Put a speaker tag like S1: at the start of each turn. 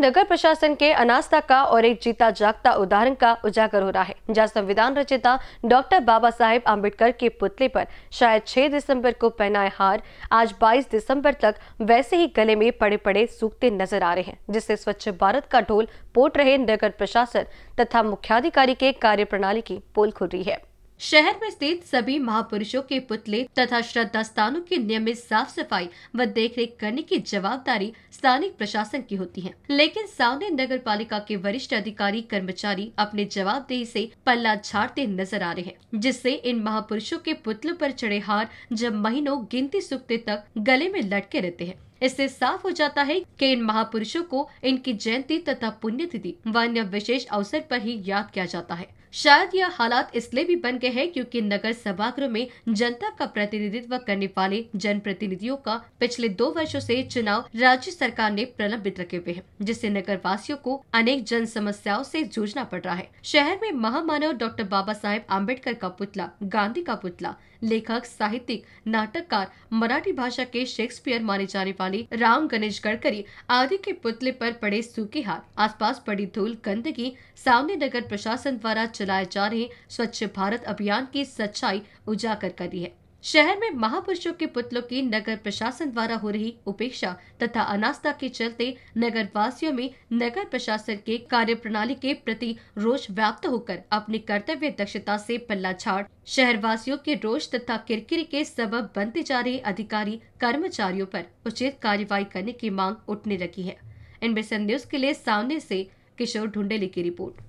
S1: नगर प्रशासन के अनास्था का और एक जीता जागता उदाहरण का उजागर हो रहा है जहाँ संविधान रचयिता डॉक्टर बाबा साहेब आम्बेडकर के पुतले पर शायद 6 दिसंबर को पहनाए हार आज 22 दिसंबर तक वैसे ही गले में पड़े पड़े सूखते नजर आ रहे हैं जिससे स्वच्छ भारत का ढोल पोट रहे नगर प्रशासन तथा मुख्याधिकारी के कार्य की पोल खुल रही है शहर में स्थित सभी महापुरुषों के पुतले तथा श्रद्धा स्थानों की नियमित साफ सफाई व देखरेख करने की जवाबदारी स्थानीय प्रशासन की होती है लेकिन सामने नगर पालिका के वरिष्ठ अधिकारी कर्मचारी अपने जवाबदेही से पल्ला झाड़ते नजर आ रहे हैं जिससे इन महापुरुषों के पुतलों पर चढ़े हार जब महीनों गिनती सुखते तक गले में लटके रहते हैं इससे साफ हो जाता है कि इन महापुरुषों को इनकी जयंती तथा पुण्यतिथि व अन्य विशेष अवसर पर ही याद किया जाता है शायद यह हालात इसलिए भी बन गए हैं क्योंकि नगर सभागृह में जनता का प्रतिनिधित्व करने वाले जनप्रतिनिधियों का पिछले दो वर्षों से चुनाव राज्य सरकार ने प्रलंबित रखे हुए हैं जिससे नगर वासियों को अनेक जन समस्याओं से जूझना पड़ रहा है शहर में महामानव डॉक्टर बाबा साहेब आम्बेडकर का पुतला गांधी का पुतला लेखक साहित्यिक नाटककार मराठी भाषा के शेक्सपियर माने जाने वाले वाले राम गणेश गडकरी आदि के पुतले पर पड़े सूखे हाथ आसपास पड़ी धूल गंदगी सामने नगर प्रशासन द्वारा चलाए जा रहे स्वच्छ भारत अभियान की सच्चाई उजागर करी है शहर में महापुरुषों के पुतलों की नगर प्रशासन द्वारा हो रही उपेक्षा तथा अनास्था के चलते नगर वासियों में नगर प्रशासन के कार्य प्रणाली के प्रति रोष व्याप्त होकर अपनी कर्तव्य दक्षता से पल्ला झाड़ शहर वासियों के रोष तथा किरकिरी के सबब बनते जा रहे अधिकारी कर्मचारियों पर उचित कार्यवाही करने की मांग उठने लगी है इनमें न्यूज के लिए सामने से किशोर ढूंढेली की रिपोर्ट